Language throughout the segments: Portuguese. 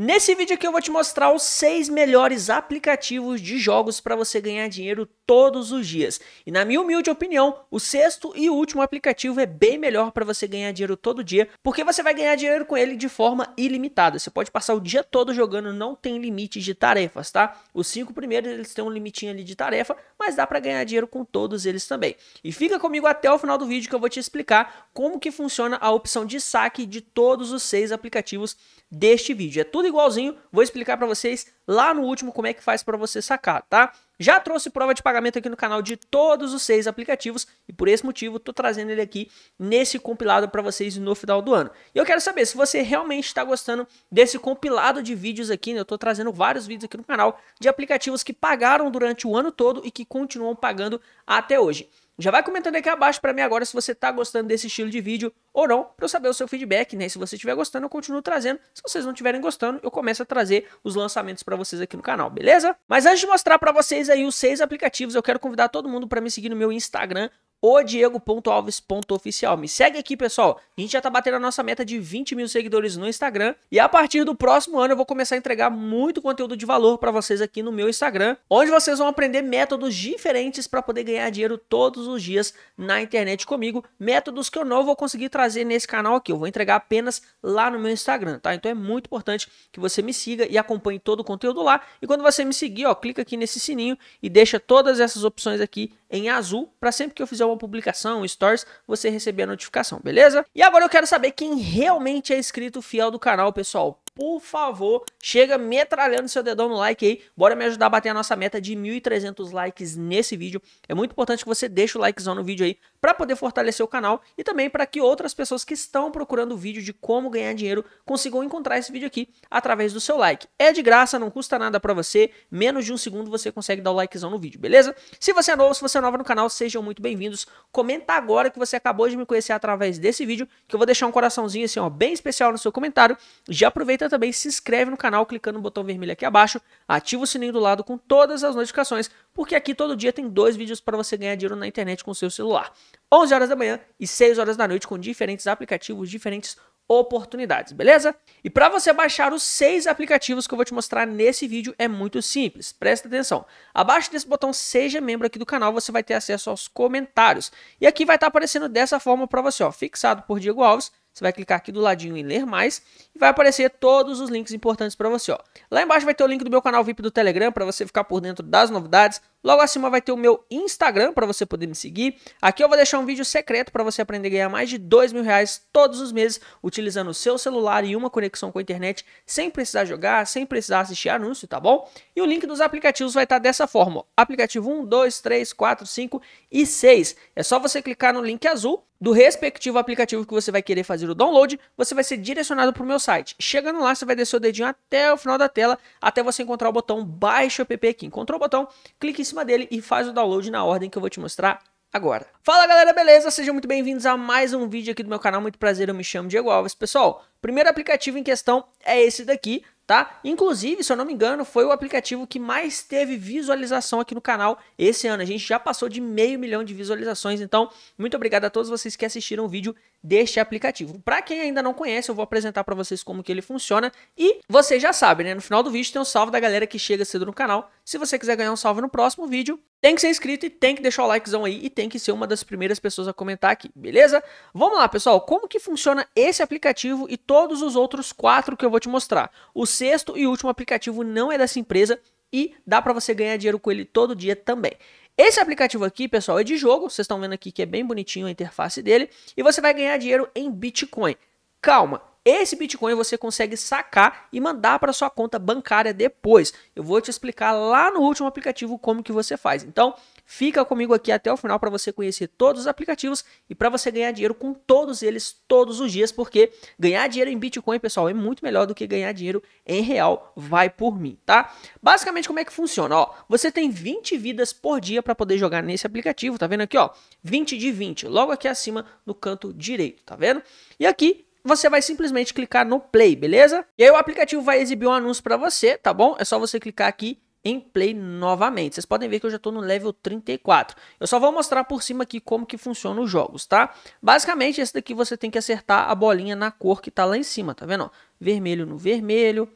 Nesse vídeo aqui eu vou te mostrar os 6 melhores aplicativos de jogos para você ganhar dinheiro todos os dias. E na minha humilde opinião, o sexto e último aplicativo é bem melhor para você ganhar dinheiro todo dia, porque você vai ganhar dinheiro com ele de forma ilimitada. Você pode passar o dia todo jogando, não tem limite de tarefas, tá? Os cinco primeiros eles têm um limitinho ali de tarefa, mas dá para ganhar dinheiro com todos eles também. E fica comigo até o final do vídeo que eu vou te explicar como que funciona a opção de saque de todos os seis aplicativos deste vídeo. É tudo igualzinho, vou explicar para vocês lá no último como é que faz para você sacar, tá? Já trouxe prova de pagamento aqui no canal de todos os seis aplicativos e por esse motivo estou trazendo ele aqui nesse compilado para vocês no final do ano. E eu quero saber se você realmente está gostando desse compilado de vídeos aqui, né? eu estou trazendo vários vídeos aqui no canal de aplicativos que pagaram durante o ano todo e que continuam pagando até hoje. Já vai comentando aqui abaixo para mim agora se você está gostando desse estilo de vídeo ou não, para eu saber o seu feedback, né? Se você estiver gostando, eu continuo trazendo. Se vocês não estiverem gostando, eu começo a trazer os lançamentos para vocês aqui no canal, beleza? Mas antes de mostrar para vocês aí os seis aplicativos, eu quero convidar todo mundo para me seguir no meu Instagram, odiego.alves.oficial Diego.alves.oficial. Me segue aqui, pessoal. A gente já tá batendo a nossa meta de 20 mil seguidores no Instagram. E a partir do próximo ano eu vou começar a entregar muito conteúdo de valor para vocês aqui no meu Instagram, onde vocês vão aprender métodos diferentes para poder ganhar dinheiro todos os dias na internet comigo. Métodos que eu não vou conseguir trazer trazer nesse canal aqui, eu vou entregar apenas lá no meu Instagram, tá? Então é muito importante que você me siga e acompanhe todo o conteúdo lá. E quando você me seguir, ó, clica aqui nesse sininho e deixa todas essas opções aqui em azul para sempre que eu fizer uma publicação, um stories, você receber a notificação, beleza? E agora eu quero saber quem realmente é inscrito fiel do canal, pessoal por favor, chega metralhando seu dedão no like aí. Bora me ajudar a bater a nossa meta de 1.300 likes nesse vídeo. É muito importante que você deixe o likezão no vídeo aí para poder fortalecer o canal e também para que outras pessoas que estão procurando o vídeo de como ganhar dinheiro consigam encontrar esse vídeo aqui através do seu like. É de graça, não custa nada para você. Menos de um segundo você consegue dar o likezão no vídeo, beleza? Se você é novo, se você é nova no canal, sejam muito bem-vindos. Comenta agora que você acabou de me conhecer através desse vídeo, que eu vou deixar um coraçãozinho assim, ó, bem especial no seu comentário. Já aproveita também, se inscreve no canal clicando no botão vermelho aqui abaixo, ativa o sininho do lado com todas as notificações, porque aqui todo dia tem dois vídeos para você ganhar dinheiro na internet com seu celular. 11 horas da manhã e 6 horas da noite com diferentes aplicativos, diferentes oportunidades, beleza? E para você baixar os seis aplicativos que eu vou te mostrar nesse vídeo é muito simples, presta atenção. Abaixo desse botão seja membro aqui do canal, você vai ter acesso aos comentários. E aqui vai estar tá aparecendo dessa forma para você, ó, fixado por Diego Alves, você vai clicar aqui do ladinho em ler mais e vai aparecer todos os links importantes para você. Ó. Lá embaixo vai ter o link do meu canal VIP do Telegram para você ficar por dentro das novidades, Logo acima vai ter o meu Instagram para você poder me seguir. Aqui eu vou deixar um vídeo secreto para você aprender a ganhar mais de dois mil reais todos os meses utilizando o seu celular e uma conexão com a internet sem precisar jogar, sem precisar assistir anúncio, tá bom? E o link dos aplicativos vai estar tá dessa forma: ó. aplicativo 1, 2, 3, 4, 5 e 6. É só você clicar no link azul do respectivo aplicativo que você vai querer fazer o download, você vai ser direcionado para o meu site. Chegando lá, você vai descer o dedinho até o final da tela, até você encontrar o botão Baixe o app aqui. Encontrou o botão, clique em cima dele e faz o download na ordem que eu vou te mostrar agora. Fala galera, beleza? Sejam muito bem-vindos a mais um vídeo aqui do meu canal. Muito prazer, eu me chamo Diego Alves. Pessoal, primeiro aplicativo em questão é esse daqui, tá? Inclusive, se eu não me engano, foi o aplicativo que mais teve visualização aqui no canal esse ano. A gente já passou de meio milhão de visualizações, então muito obrigado a todos vocês que assistiram o vídeo deste aplicativo. Para quem ainda não conhece, eu vou apresentar para vocês como que ele funciona e vocês já sabem, né? No final do vídeo tem um salve da galera que chega cedo no canal. Se você quiser ganhar um salve no próximo vídeo, tem que ser inscrito e tem que deixar o likezão aí e tem que ser uma das primeiras pessoas a comentar aqui, beleza? Vamos lá, pessoal, como que funciona esse aplicativo e todos os outros quatro que eu vou te mostrar. O sexto e último aplicativo não é dessa empresa e dá para você ganhar dinheiro com ele todo dia também. Esse aplicativo aqui, pessoal, é de jogo. Vocês estão vendo aqui que é bem bonitinho a interface dele. E você vai ganhar dinheiro em Bitcoin. Calma, esse Bitcoin você consegue sacar e mandar para sua conta bancária depois. Eu vou te explicar lá no último aplicativo como que você faz. Então, Fica comigo aqui até o final para você conhecer todos os aplicativos e para você ganhar dinheiro com todos eles todos os dias, porque ganhar dinheiro em Bitcoin, pessoal, é muito melhor do que ganhar dinheiro em real. Vai por mim, tá? Basicamente, como é que funciona? Ó, você tem 20 vidas por dia para poder jogar nesse aplicativo, tá vendo aqui, ó? 20 de 20, logo aqui acima no canto direito, tá vendo? E aqui você vai simplesmente clicar no play, beleza? E aí o aplicativo vai exibir um anúncio para você, tá bom? É só você clicar aqui em play novamente. Vocês podem ver que eu já estou no level 34. Eu só vou mostrar por cima aqui como que funciona os jogos, tá? Basicamente, esse daqui você tem que acertar a bolinha na cor que está lá em cima, tá vendo? vermelho no vermelho,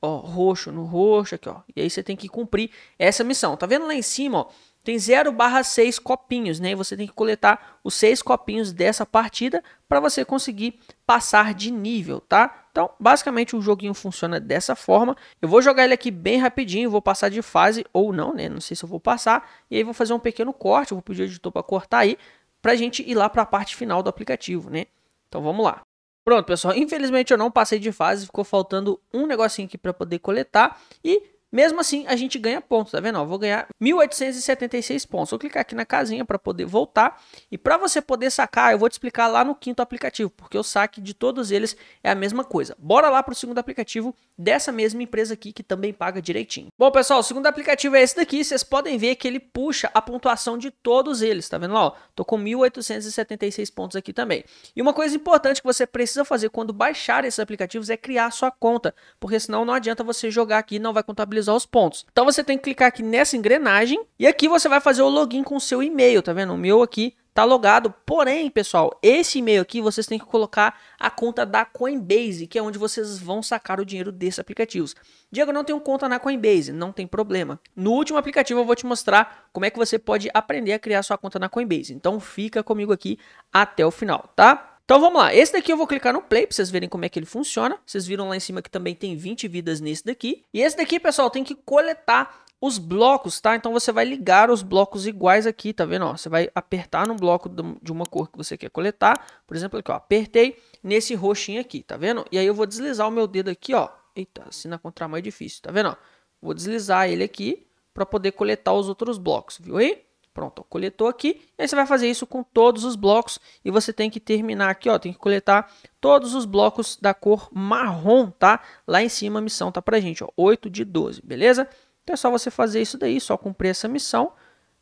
ó, roxo no roxo, aqui, ó. E aí você tem que cumprir essa missão. Tá vendo lá em cima, ó? Tem 0 barra 6 copinhos, né? E você tem que coletar os 6 copinhos dessa partida para você conseguir passar de nível, tá? Então, basicamente o joguinho funciona dessa forma. Eu vou jogar ele aqui bem rapidinho, vou passar de fase ou não, né? Não sei se eu vou passar. E aí vou fazer um pequeno corte, vou pedir o editor para cortar aí, para a gente ir lá para a parte final do aplicativo, né? Então vamos lá. Pronto, pessoal, infelizmente eu não passei de fase, ficou faltando um negocinho aqui para poder coletar e mesmo assim, a gente ganha pontos, tá vendo? vou ganhar 1.876 pontos. Vou clicar aqui na casinha para poder voltar. E para você poder sacar, eu vou te explicar lá no quinto aplicativo, porque o saque de todos eles é a mesma coisa. Bora lá para o segundo aplicativo dessa mesma empresa aqui, que também paga direitinho. Bom, pessoal, o segundo aplicativo é esse daqui. Vocês podem ver que ele puxa a pontuação de todos eles, tá vendo lá? Ó, tô com 1.876 pontos aqui também. E uma coisa importante que você precisa fazer quando baixar esses aplicativos é criar sua conta, porque senão não adianta você jogar aqui e não vai contabilizar visualizar os pontos. Então você tem que clicar aqui nessa engrenagem e aqui você vai fazer o login com o seu e-mail, tá vendo? O meu aqui tá logado. Porém, pessoal, esse e-mail aqui vocês têm que colocar a conta da Coinbase, que é onde vocês vão sacar o dinheiro desses aplicativos. Diego, não tenho conta na Coinbase, não tem problema. No último aplicativo eu vou te mostrar como é que você pode aprender a criar sua conta na Coinbase. Então fica comigo aqui até o final, tá? Então vamos lá. Esse daqui eu vou clicar no play para vocês verem como é que ele funciona. Vocês viram lá em cima que também tem 20 vidas nesse daqui. E esse daqui, pessoal, tem que coletar os blocos, tá? Então você vai ligar os blocos iguais aqui, tá vendo? Ó, você vai apertar no bloco de uma cor que você quer coletar. Por exemplo, aqui, ó, apertei nesse roxinho aqui, tá vendo? E aí eu vou deslizar o meu dedo aqui, ó. Eita, assim na contramão é difícil, tá vendo? Ó? Vou deslizar ele aqui para poder coletar os outros blocos, viu aí? Pronto, ó, coletou aqui. E aí você vai fazer isso com todos os blocos e você tem que terminar aqui, ó, tem que coletar todos os blocos da cor marrom, tá? Lá em cima a missão tá pra gente, ó, 8 de 12, beleza? Então é só você fazer isso daí, só cumprir essa missão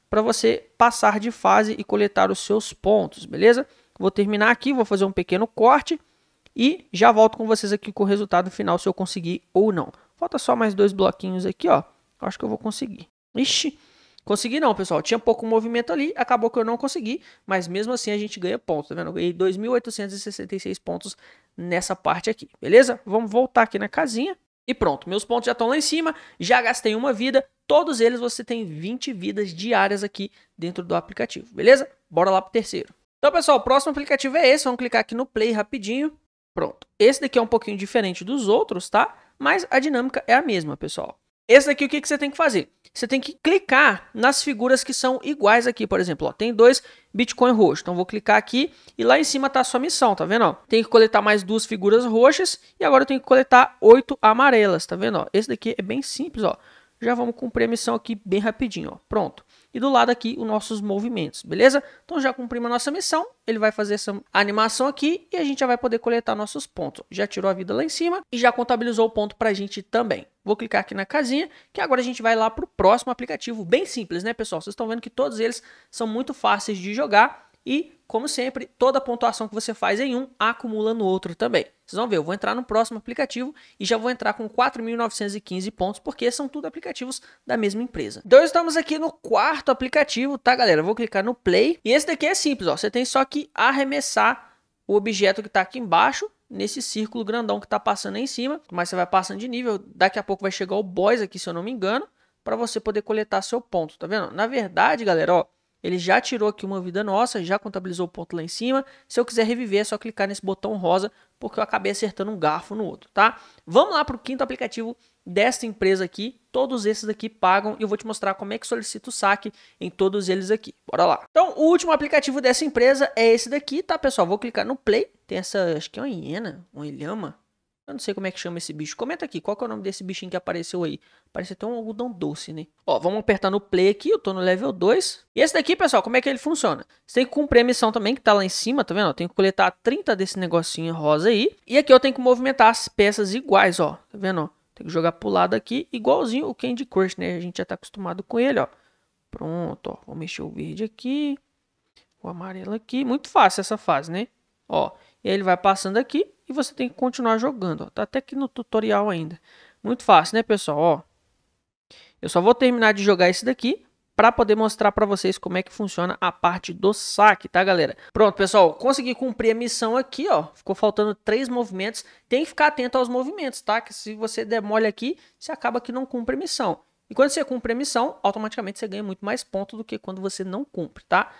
para você passar de fase e coletar os seus pontos, beleza? Vou terminar aqui, vou fazer um pequeno corte e já volto com vocês aqui com o resultado final, se eu conseguir ou não. Falta só mais dois bloquinhos aqui, ó. Acho que eu vou conseguir. Ixi, Consegui não, pessoal. Tinha pouco movimento ali, acabou que eu não consegui, mas mesmo assim a gente ganha pontos, tá vendo? Eu ganhei 2.866 pontos nessa parte aqui, beleza? Vamos voltar aqui na casinha. E pronto, meus pontos já estão lá em cima, já gastei uma vida, todos eles você tem 20 vidas diárias aqui dentro do aplicativo, beleza? Bora lá pro terceiro. Então, pessoal, o próximo aplicativo é esse, vamos clicar aqui no play rapidinho. Pronto, esse daqui é um pouquinho diferente dos outros, tá? Mas a dinâmica é a mesma, pessoal. Esse daqui, o que, que você tem que fazer? Você tem que clicar nas figuras que são iguais aqui, por exemplo. Ó, tem dois Bitcoin roxos, então vou clicar aqui e lá em cima está a sua missão, tá vendo? Ó, tem que coletar mais duas figuras roxas e agora eu tenho que coletar oito amarelas, tá vendo? Ó, esse daqui é bem simples, ó. Já vamos cumprir a missão aqui bem rapidinho, ó. Pronto e do lado aqui os nossos movimentos, beleza? Então já cumprimos a nossa missão, ele vai fazer essa animação aqui e a gente já vai poder coletar nossos pontos. Já tirou a vida lá em cima e já contabilizou o ponto para a gente também. Vou clicar aqui na casinha, que agora a gente vai lá para o próximo aplicativo, bem simples, né pessoal? Vocês estão vendo que todos eles são muito fáceis de jogar e, como sempre, toda a pontuação que você faz em um acumula no outro também. Vocês vão ver, eu vou entrar no próximo aplicativo e já vou entrar com 4.915 pontos, porque são tudo aplicativos da mesma empresa. Então estamos aqui no quarto aplicativo, tá galera? Eu vou clicar no play. E esse daqui é simples, ó. Você tem só que arremessar o objeto que está aqui embaixo nesse círculo grandão que está passando aí em cima. Mas você vai passando de nível, daqui a pouco vai chegar o boys aqui, se eu não me engano, para você poder coletar seu ponto, tá vendo? Na verdade, galera, ó, ele já tirou aqui uma vida nossa, já contabilizou o ponto lá em cima. Se eu quiser reviver, é só clicar nesse botão rosa, porque eu acabei acertando um garfo no outro, tá? Vamos lá para o quinto aplicativo desta empresa aqui. Todos esses aqui pagam e eu vou te mostrar como é que solicita o saque em todos eles aqui. Bora lá. Então, o último aplicativo dessa empresa é esse daqui, tá, pessoal? Vou clicar no play. Tem essa, acho que é uma hiena, uma ilhama. Eu não sei como é que chama esse bicho. Comenta aqui, qual que é o nome desse bichinho que apareceu aí? Parece até um algodão doce, né? Ó, vamos apertar no play aqui, eu tô no level 2. E esse daqui, pessoal, como é que ele funciona? Você tem que cumprir a missão também, que tá lá em cima, tá vendo? Eu tenho que coletar 30 desse negocinho rosa aí. E aqui eu tenho que movimentar as peças iguais, ó. Tá vendo, Tem que jogar pro lado aqui, igualzinho o Candy Crush, né? A gente já tá acostumado com ele, ó. Pronto, ó. Vou mexer o verde aqui. O amarelo aqui. Muito fácil essa fase, né? Ó, e ele vai passando aqui e você tem que continuar jogando. Ó. Tá até aqui no tutorial ainda. Muito fácil, né, pessoal? Ó, eu só vou terminar de jogar esse daqui para poder mostrar para vocês como é que funciona a parte do saque, tá, galera? Pronto, pessoal, consegui cumprir a missão aqui, ó. Ficou faltando três movimentos. Tem que ficar atento aos movimentos, tá? Que se você der mole aqui, você acaba que não cumpre a missão. E quando você cumpre a missão, automaticamente você ganha muito mais ponto do que quando você não cumpre, tá?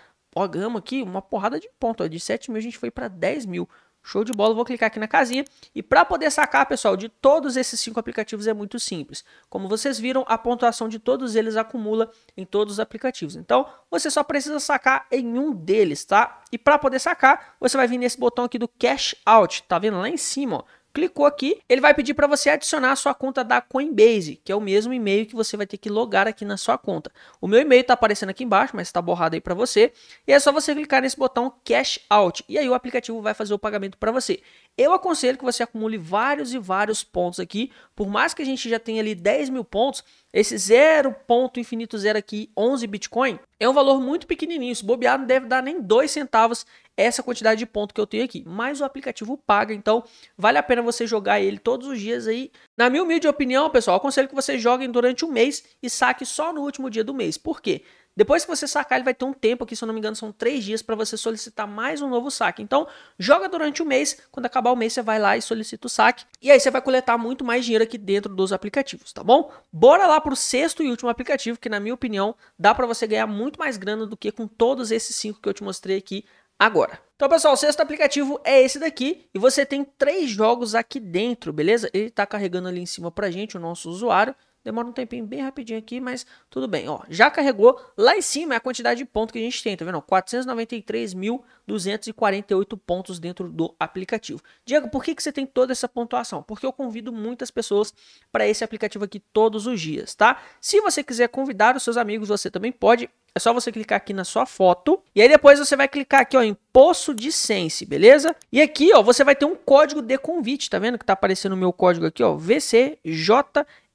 gama aqui uma porrada de ponto. Ó. De 7 mil a gente foi para 10 mil. Show de bola, vou clicar aqui na casinha. E para poder sacar, pessoal, de todos esses cinco aplicativos é muito simples. Como vocês viram, a pontuação de todos eles acumula em todos os aplicativos. Então, você só precisa sacar em um deles, tá? E para poder sacar, você vai vir nesse botão aqui do Cash Out, tá vendo lá em cima, ó. Clicou aqui, ele vai pedir para você adicionar a sua conta da Coinbase, que é o mesmo e-mail que você vai ter que logar aqui na sua conta. O meu e-mail está aparecendo aqui embaixo, mas está borrado aí para você. E é só você clicar nesse botão Cash Out e aí o aplicativo vai fazer o pagamento para você. Eu aconselho que você acumule vários e vários pontos aqui. Por mais que a gente já tenha ali 10 mil pontos, esse zero ponto infinito zero aqui, 11 Bitcoin, é um valor muito pequenininho. Se bobear, não deve dar nem 2 centavos essa quantidade de ponto que eu tenho aqui. Mas o aplicativo paga, então vale a pena você jogar ele todos os dias aí. Na minha humilde opinião, pessoal, aconselho que vocês joguem durante um mês e saque só no último dia do mês. Por quê? Depois que você sacar, ele vai ter um tempo aqui, se eu não me engano, são três dias para você solicitar mais um novo saque. Então, joga durante o mês. Quando acabar o mês, você vai lá e solicita o saque. E aí você vai coletar muito mais dinheiro aqui dentro dos aplicativos, tá bom? Bora lá para o sexto e último aplicativo, que na minha opinião, dá para você ganhar muito mais grana do que com todos esses cinco que eu te mostrei aqui agora. Então, pessoal, o sexto aplicativo é esse daqui e você tem três jogos aqui dentro, beleza? Ele está carregando ali em cima para gente, o nosso usuário. Demora um tempinho bem rapidinho aqui, mas tudo bem. Ó, já carregou. Lá em cima é a quantidade de pontos que a gente tem, tá vendo? 493.248 pontos dentro do aplicativo. Diego, por que, que você tem toda essa pontuação? Porque eu convido muitas pessoas para esse aplicativo aqui todos os dias, tá? Se você quiser convidar os seus amigos, você também pode. É só você clicar aqui na sua foto e aí depois você vai clicar aqui ó, em Poço de Sense, beleza? E aqui ó, você vai ter um código de convite, tá vendo que tá aparecendo o meu código aqui ó, VCJ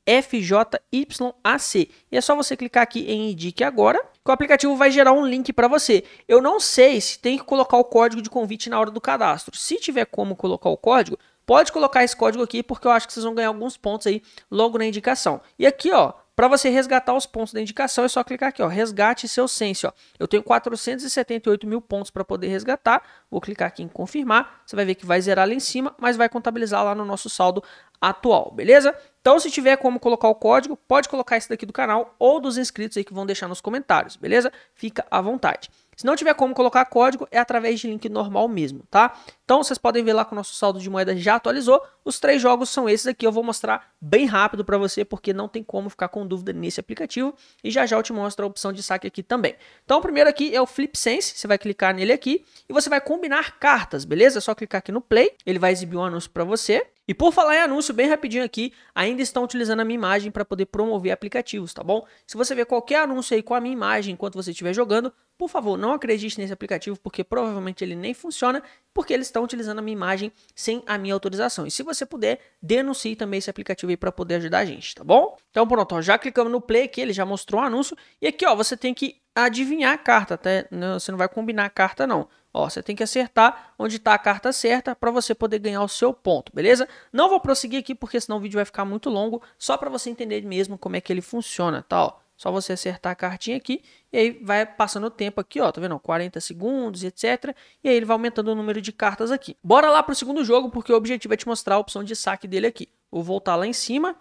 FJYAC. E é só você clicar aqui em Indique Agora, que o aplicativo vai gerar um link para você. Eu não sei se tem que colocar o código de convite na hora do cadastro. Se tiver como colocar o código, pode colocar esse código aqui, porque eu acho que vocês vão ganhar alguns pontos aí logo na indicação. E aqui, ó, para você resgatar os pontos da indicação, é só clicar aqui, ó, resgate seu sense. Ó. Eu tenho 478 mil pontos para poder resgatar. Vou clicar aqui em confirmar. Você vai ver que vai zerar lá em cima, mas vai contabilizar lá no nosso saldo atual, beleza? Então, se tiver como colocar o código, pode colocar esse daqui do canal ou dos inscritos aí que vão deixar nos comentários, beleza? Fica à vontade. Se não tiver como colocar código, é através de link normal mesmo, tá? Então vocês podem ver lá que o nosso saldo de moeda já atualizou. Os três jogos são esses aqui, eu vou mostrar bem rápido para você, porque não tem como ficar com dúvida nesse aplicativo. E já já eu te mostro a opção de saque aqui também. Então o primeiro aqui é o FlipSense, você vai clicar nele aqui e você vai combinar cartas, beleza? É só clicar aqui no play, ele vai exibir um anúncio para você. E por falar em anúncio, bem rapidinho aqui, ainda estão utilizando a minha imagem para poder promover aplicativos, tá bom? Se você ver qualquer anúncio aí com a minha imagem enquanto você estiver jogando, por favor, não acredite nesse aplicativo, porque provavelmente ele nem funciona, porque eles estão estão utilizando a minha imagem sem a minha autorização. E se você puder, denuncie também esse aplicativo aí para poder ajudar a gente, tá bom? Então pronto, ó, já clicamos no play aqui, ele já mostrou o um anúncio. E aqui, ó, você tem que adivinhar a carta, até tá? não, você não vai combinar a carta não. Ó, você tem que acertar onde está a carta certa para você poder ganhar o seu ponto, beleza? Não vou prosseguir aqui porque senão o vídeo vai ficar muito longo, só para você entender mesmo como é que ele funciona, tá? Ó. Só você acertar a cartinha aqui e aí vai passando o tempo aqui, ó, tá vendo? 40 segundos, etc. E aí ele vai aumentando o número de cartas aqui. Bora lá pro segundo jogo, porque o objetivo é te mostrar a opção de saque dele aqui. Vou voltar lá em cima.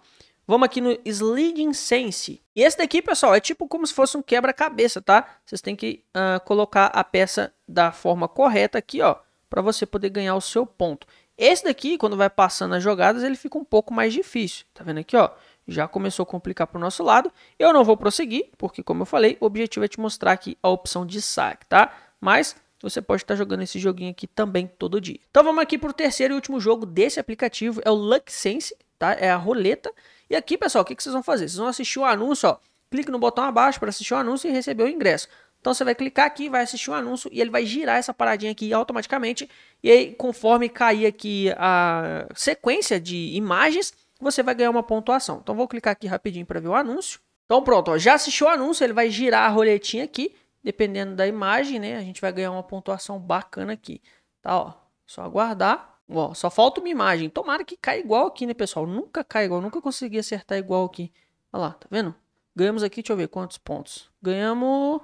Vamos aqui no Sliding Sense. E esse daqui, pessoal, é tipo como se fosse um quebra-cabeça, tá? Vocês têm que uh, colocar a peça da forma correta aqui, ó, para você poder ganhar o seu ponto. Esse daqui, quando vai passando as jogadas, ele fica um pouco mais difícil. Tá vendo aqui, ó? já começou a complicar para o nosso lado. Eu não vou prosseguir, porque como eu falei, o objetivo é te mostrar aqui a opção de saque, tá? Mas você pode estar jogando esse joguinho aqui também todo dia. Então vamos aqui para o terceiro e último jogo desse aplicativo, é o Luck Sense, tá? É a roleta. E aqui, pessoal, o que, vocês vão fazer? Vocês vão assistir o um anúncio, ó. Clique no botão abaixo para assistir o um anúncio e receber o ingresso. Então você vai clicar aqui, vai assistir o um anúncio e ele vai girar essa paradinha aqui automaticamente. E aí, conforme cair aqui a sequência de imagens, você vai ganhar uma pontuação. Então vou clicar aqui rapidinho para ver o anúncio. Então pronto, ó, já assistiu o anúncio, ele vai girar a roletinha aqui, dependendo da imagem, né? A gente vai ganhar uma pontuação bacana aqui. Tá, ó, só aguardar. Ó, só falta uma imagem. Tomara que caia igual aqui, né, pessoal? Nunca cai igual, nunca consegui acertar igual aqui. Olha lá, tá vendo? Ganhamos aqui, deixa eu ver quantos pontos. Ganhamos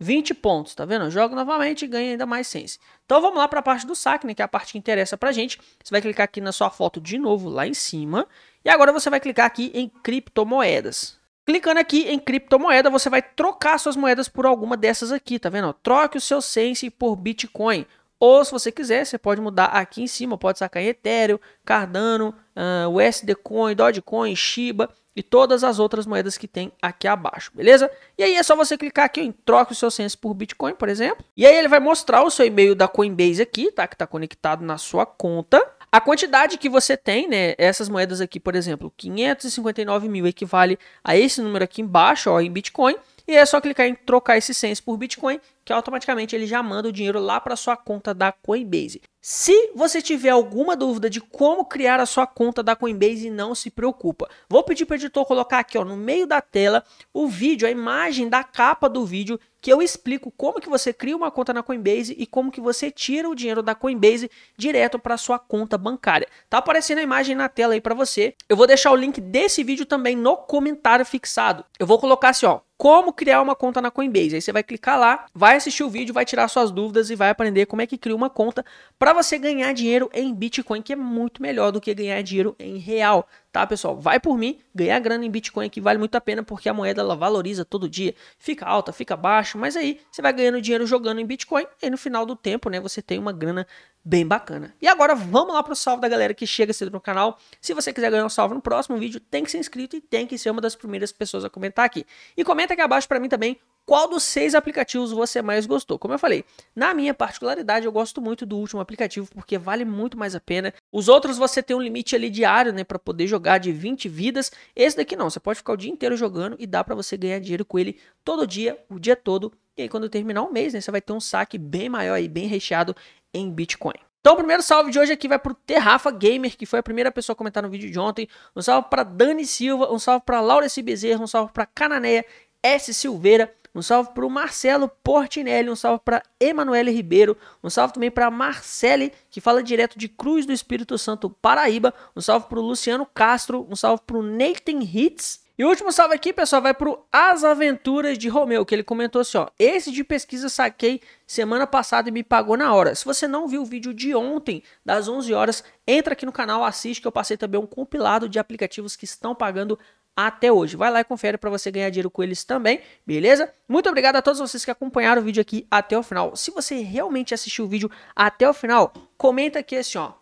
20 pontos, tá vendo? Joga novamente e ganha ainda mais sense. Então vamos lá para a parte do saque, né, que é a parte que interessa pra gente. Você vai clicar aqui na sua foto de novo, lá em cima. E agora você vai clicar aqui em criptomoedas. Clicando aqui em criptomoeda, você vai trocar suas moedas por alguma dessas aqui, tá vendo? Troque o seu sense por Bitcoin. Ou se você quiser, você pode mudar aqui em cima, pode sacar em Ethereum, Cardano, uh, ah, USD Coin, Dogecoin, Shiba e todas as outras moedas que tem aqui abaixo, beleza? E aí é só você clicar aqui em troca os seus cents por Bitcoin, por exemplo. E aí ele vai mostrar o seu e-mail da Coinbase aqui, tá? Que está conectado na sua conta. A quantidade que você tem, né? Essas moedas aqui, por exemplo, 559 mil equivale a esse número aqui embaixo, ó, em Bitcoin. E é só clicar em trocar esses 100 por Bitcoin que automaticamente ele já manda o dinheiro lá para sua conta da Coinbase. Se você tiver alguma dúvida de como criar a sua conta da Coinbase, não se preocupa. Vou pedir para o editor colocar aqui ó, no meio da tela o vídeo, a imagem da capa do vídeo, que eu explico como que você cria uma conta na Coinbase e como que você tira o dinheiro da Coinbase direto para sua conta bancária. Tá aparecendo a imagem na tela aí para você. Eu vou deixar o link desse vídeo também no comentário fixado. Eu vou colocar assim, ó, como criar uma conta na Coinbase. Aí você vai clicar lá, vai assistir o vídeo, vai tirar suas dúvidas e vai aprender como é que cria uma conta para você ganhar dinheiro em Bitcoin, que é muito melhor do que ganhar dinheiro em real, tá, pessoal? Vai por mim, ganhar grana em Bitcoin que vale muito a pena, porque a moeda ela valoriza todo dia, fica alta, fica baixa, mas aí você vai ganhando dinheiro jogando em Bitcoin e no final do tempo, né, você tem uma grana bem bacana. E agora vamos lá pro salve da galera que chega cedo no canal. Se você quiser ganhar um salve no próximo vídeo, tem que ser inscrito e tem que ser uma das primeiras pessoas a comentar aqui. E comenta aqui abaixo para mim também qual dos seis aplicativos você mais gostou? Como eu falei, na minha particularidade, eu gosto muito do último aplicativo porque vale muito mais a pena. Os outros você tem um limite ali diário, né, para poder jogar de 20 vidas. Esse daqui não, você pode ficar o dia inteiro jogando e dá para você ganhar dinheiro com ele todo dia, o dia todo. E aí quando terminar o um mês, né, você vai ter um saque bem maior e bem recheado em Bitcoin. Então, o primeiro salve de hoje aqui vai pro Terrafa Gamer, que foi a primeira pessoa a comentar no vídeo de ontem. Um salve para Dani Silva, um salve para Laura C. Bezerra, um salve para Cananeia S. Silveira, um salve para o Marcelo Portinelli, um salve para Emanuele Ribeiro, um salve também para Marcele, que fala direto de Cruz do Espírito Santo, Paraíba, um salve para o Luciano Castro, um salve para o Nathan Hitz, e o último salve aqui, pessoal, vai para As Aventuras de Romeu, que ele comentou assim, ó. Esse de pesquisa saquei semana passada e me pagou na hora. Se você não viu o vídeo de ontem, das 11 horas, entra aqui no canal, assiste, que eu passei também um compilado de aplicativos que estão pagando até hoje. Vai lá e confere para você ganhar dinheiro com eles também, beleza? Muito obrigado a todos vocês que acompanharam o vídeo aqui até o final. Se você realmente assistiu o vídeo até o final, comenta aqui assim, ó.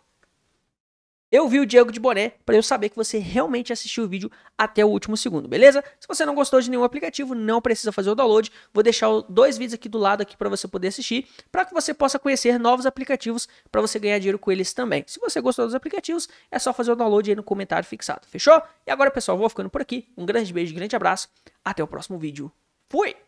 Eu vi o Diego de Boné para eu saber que você realmente assistiu o vídeo até o último segundo, beleza? Se você não gostou de nenhum aplicativo, não precisa fazer o download. Vou deixar dois vídeos aqui do lado aqui para você poder assistir, para que você possa conhecer novos aplicativos para você ganhar dinheiro com eles também. Se você gostou dos aplicativos, é só fazer o download aí no comentário fixado, fechou? E agora, pessoal, vou ficando por aqui. Um grande beijo, grande abraço. Até o próximo vídeo. Fui!